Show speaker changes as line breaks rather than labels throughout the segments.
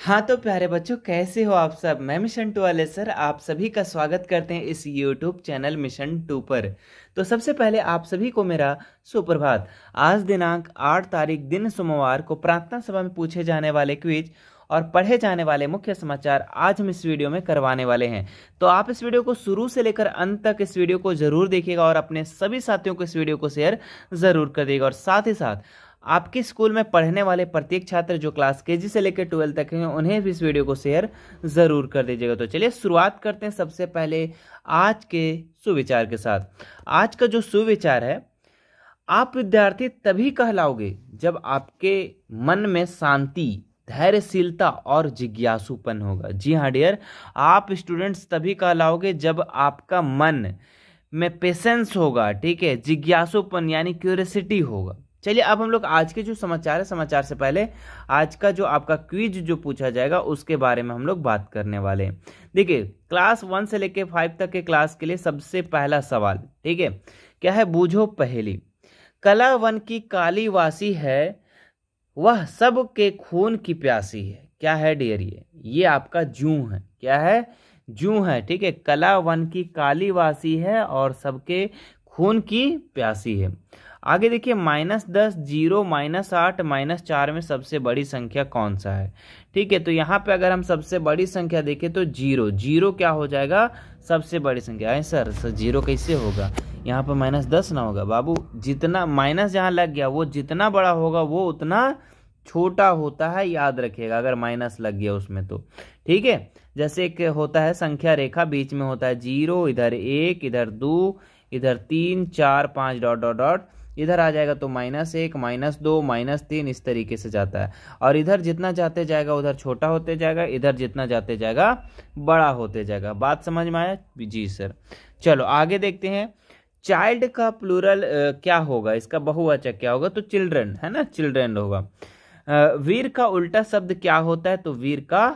हाँ तो प्यारे बच्चों कैसे हो आप सब मैं मिशन टू वाले सर आप सभी का स्वागत करते हैं इस यूट्यूब चैनल मिशन टू पर तो सबसे पहले आप सभी को मेरा सुप्रभात आज दिनांक आठ तारीख दिन सोमवार को प्रार्थना सभा में पूछे जाने वाले क्विज और पढ़े जाने वाले मुख्य समाचार आज हम इस वीडियो में करवाने वाले हैं तो आप इस वीडियो को शुरू से लेकर अंत तक इस वीडियो को जरूर देखिएगा और अपने सभी साथियों को इस वीडियो को शेयर जरूर कर देगा और साथ ही साथ आपके स्कूल में पढ़ने वाले प्रत्येक छात्र जो क्लास के जी से लेकर ट्वेल्व तक हैं उन्हें भी इस वीडियो को शेयर ज़रूर कर दीजिएगा तो चलिए शुरुआत करते हैं सबसे पहले आज के सुविचार के साथ आज का जो सुविचार है आप विद्यार्थी तभी कहलाओगे जब आपके मन में शांति धैर्यशीलता और जिज्ञासुपन होगा जी हाँ डियर आप स्टूडेंट्स तभी कहलाओगे जब आपका मन में पेशेंस होगा ठीक है जिज्ञासुपन यानी क्यूरियसिटी होगा चलिए अब हम लोग आज के जो समाचार है समाचार से पहले आज का जो आपका क्विज जो पूछा जाएगा उसके बारे में हम लोग बात करने वाले हैं देखिए क्लास वन से लेके फाइव तक के क्लास के लिए सबसे पहला सवाल ठीक है क्या है बूझो पहली कला वन की कालीवासी है वह सब के खून की प्यासी है क्या है डेयरी ये ये आपका जू है क्या है जू है ठीक है कला वन की कालीवासी है और सबके खून की प्यासी है आगे देखिए माइनस दस जीरो माइनस आठ माइनस चार में सबसे बड़ी संख्या कौन सा है ठीक है तो यहाँ पे अगर हम सबसे बड़ी संख्या देखें तो जीरो जीरो क्या हो जाएगा सबसे बड़ी संख्या है सर सर जीरो कैसे होगा यहाँ पर माइनस दस ना होगा बाबू जितना माइनस जहाँ लग गया वो जितना बड़ा होगा वो उतना छोटा होता है याद रखिएगा अगर माइनस लग गया उसमें तो ठीक है जैसे एक होता है संख्या रेखा बीच में होता है जीरो इधर एक इधर दो इधर तीन चार पाँच डॉट डॉट डॉट इधर आ जाएगा तो माइनस एक माइनस दो माइनस तीन इस तरीके से जाता है और इधर जितना जाते जाएगा उधर छोटा होते जाएगा इधर जितना जाते जाएगा बड़ा होते जाएगा बात समझ में आया जी सर चलो आगे देखते हैं चाइल्ड का प्लूरल क्या होगा इसका बहुवाचक क्या होगा तो चिल्ड्रन है ना चिल्ड्रन होगा वीर का उल्टा शब्द क्या होता है तो वीर का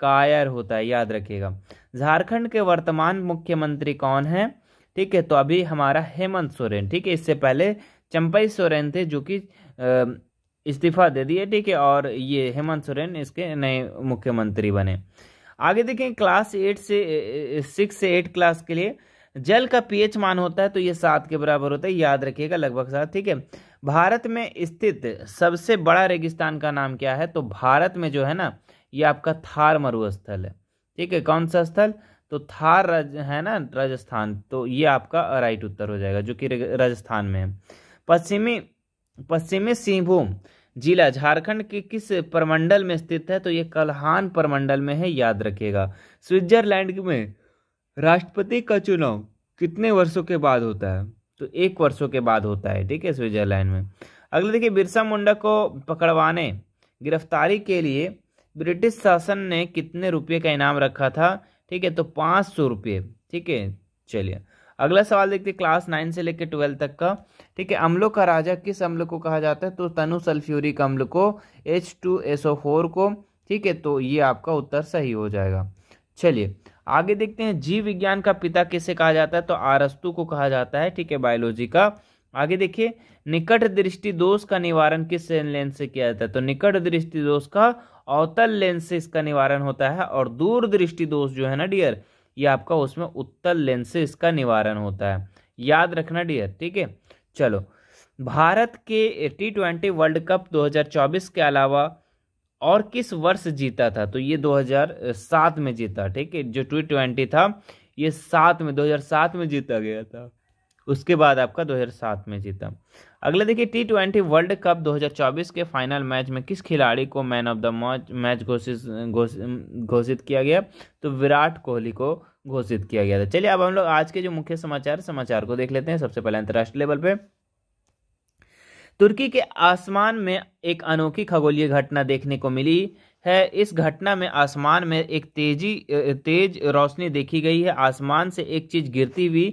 कायर होता है याद रखिएगा झारखंड के वर्तमान मुख्यमंत्री कौन है ठीक है तो अभी हमारा हेमंत सोरेन ठीक है इससे पहले चंपाई सोरेन थे जो कि इस्तीफा दे दिए ठीक है और ये हेमंत सोरेन इसके नए मुख्यमंत्री बने आगे देखें क्लास एट से सिक्स से एट क्लास के लिए जल का पीएच मान होता है तो ये सात के बराबर होता है याद रखिएगा लगभग सात ठीक है भारत में स्थित सबसे बड़ा रेगिस्तान का नाम क्या है तो भारत में जो है ना ये आपका थार मरुस्थल है ठीक है कौन सा स्थल तो थार राज है ना राजस्थान तो ये आपका राइट उत्तर हो जाएगा जो कि राजस्थान में है पश्चिमी पश्चिमी सिंहभूम जिला झारखंड के किस प्रमंडल में स्थित है तो ये कलहान प्रमंडल में है याद रखिएगा स्विट्जरलैंड में राष्ट्रपति का चुनाव कितने वर्षों के बाद होता है तो एक वर्षों के बाद होता है ठीक है स्विट्जरलैंड में अगले देखिए बिरसा मुंडा को पकड़वाने गिरफ्तारी के लिए ब्रिटिश शासन ने कितने रुपये का इनाम रखा था ठीक है तो पाँच सौ रुपये ठीक है चलिए अगला सवाल देखते हैं क्लास नाइन से लेकर ट्वेल्व तक का ठीक है अम्लों का राजा किस अम्ल को कहा जाता है तो तनु सल्फ्यूरिक अम्ल को एच टू एसओ फोर को ठीक है तो ये आपका उत्तर सही हो जाएगा चलिए आगे देखते हैं जीव विज्ञान का पिता किसे कहा जाता है तो आरस्तु को कहा जाता है ठीक है बायोलॉजी का आगे देखिए निकट दृष्टि दोष का निवारण किस लेंस से किया जाता है तो निकट दृष्टि दोष का अवतल लेंस से इसका निवारण होता है और दूर दृष्टि दोष जो है ना डियर ये आपका उसमें उत्तल लेंस से इसका निवारण होता है याद रखना डियर ठीक है चलो भारत के टी ट्वेंटी वर्ल्ड कप 2024 के अलावा और किस वर्ष जीता था तो ये 2007 में जीता ठीक है जो टी ट्वेंटी था ये सात में 2007 में जीता गया था उसके बाद आपका 2007 में जीता अगले देखिए टी ट्वेंटी वर्ल्ड कप 2024 के फाइनल मैच में किस खिलाड़ी को मैन ऑफ द मैच घोषित घोषित किया गया तो विराट कोहली को घोषित किया गया था चलिए अब हम लोग आज के जो मुख्य समाचार समाचार को देख लेते हैं सबसे पहले अंतर्राष्ट्रीय लेवल पे तुर्की के आसमान में एक अनोखी खगोलीय घटना देखने को मिली है इस घटना में आसमान में एक तेजी तेज रोशनी देखी गई है आसमान से एक चीज गिरती हुई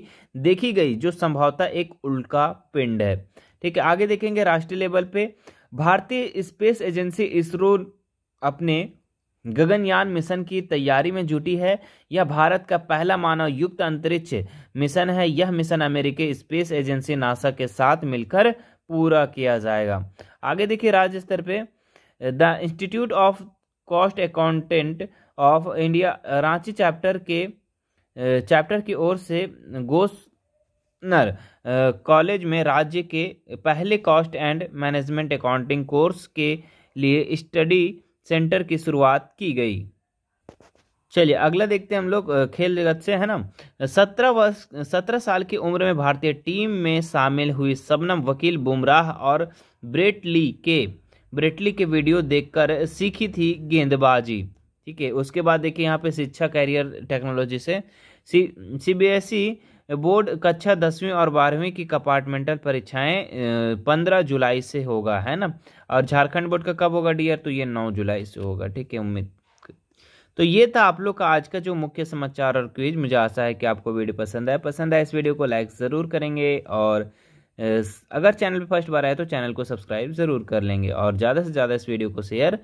देखी गई जो संभवतः एक उल्का पिंड है ठीक है आगे देखेंगे राष्ट्रीय लेवल पे भारतीय स्पेस एजेंसी इसरो अपने गगनयान मिशन की तैयारी में जुटी है यह भारत का पहला मानव युक्त अंतरिक्ष मिशन है यह मिशन अमेरिकी स्पेस एजेंसी नासा के साथ मिलकर पूरा किया जाएगा आगे देखिए राज्य स्तर पे the institute of cost accountant of India Ranchi chapter के चैप्टर की ओर से गोसनर कॉलेज में राज्य के पहले cost and management accounting course के लिए स्टडी सेंटर की शुरुआत की गई चलिए अगला देखते हैं हम लोग खेल जगत से है ना सत्रह वर्ष सत्रह साल की उम्र में भारतीय टीम में शामिल हुई सबनम वकील बुमराह और ब्रेटली के ब्रेटली के वीडियो देखकर सीखी थी गेंदबाजी ठीक है उसके बाद देखिए यहाँ पे शिक्षा कैरियर टेक्नोलॉजी से C C B S E board कक्षा दसवीं और बारहवीं की कंपार्टमेंटल परीक्षाएं पंद्रह जुलाई से होगा है ना और झारखंड बोर्ड का कब होगा डियर तो ये नौ जुलाई से होगा ठीक है उम्मीद तो ये था आप लोग का आज का जो मुख्य समाचार और क्विज मुझे आशा है कि आपको वीडियो पसंद आया पसंद आए इस वीडियो को लाइक ज़रूर करेंगे और अगर चैनल पर फर्स्ट बार आए तो चैनल को सब्सक्राइब ज़रूर कर लेंगे और ज़्यादा से ज़्यादा इस वीडियो को शेयर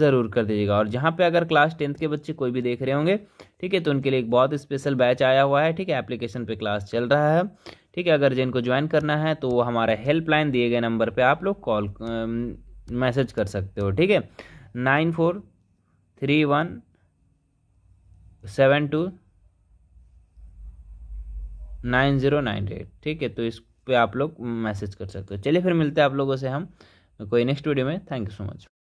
ज़रूर कर दीजिएगा और जहाँ पे अगर क्लास टेंथ के बच्चे कोई भी देख रहे होंगे ठीक है तो उनके लिए एक बहुत स्पेशल बैच आया हुआ है ठीक है एप्लीकेशन पे क्लास चल रहा है ठीक है अगर जिनको ज्वाइन करना है तो वो हमारा हेल्पलाइन दिए गए नंबर पर आप लोग कॉल मैसेज कर सकते हो ठीक है nine four three one seven two nine zero nine eight ठीक है तो इस पे आप लोग मैसेज कर सकते हो चलिए फिर मिलते हैं आप लोगों से हम कोई नेक्स्ट वीडियो में थैंक यू सो मच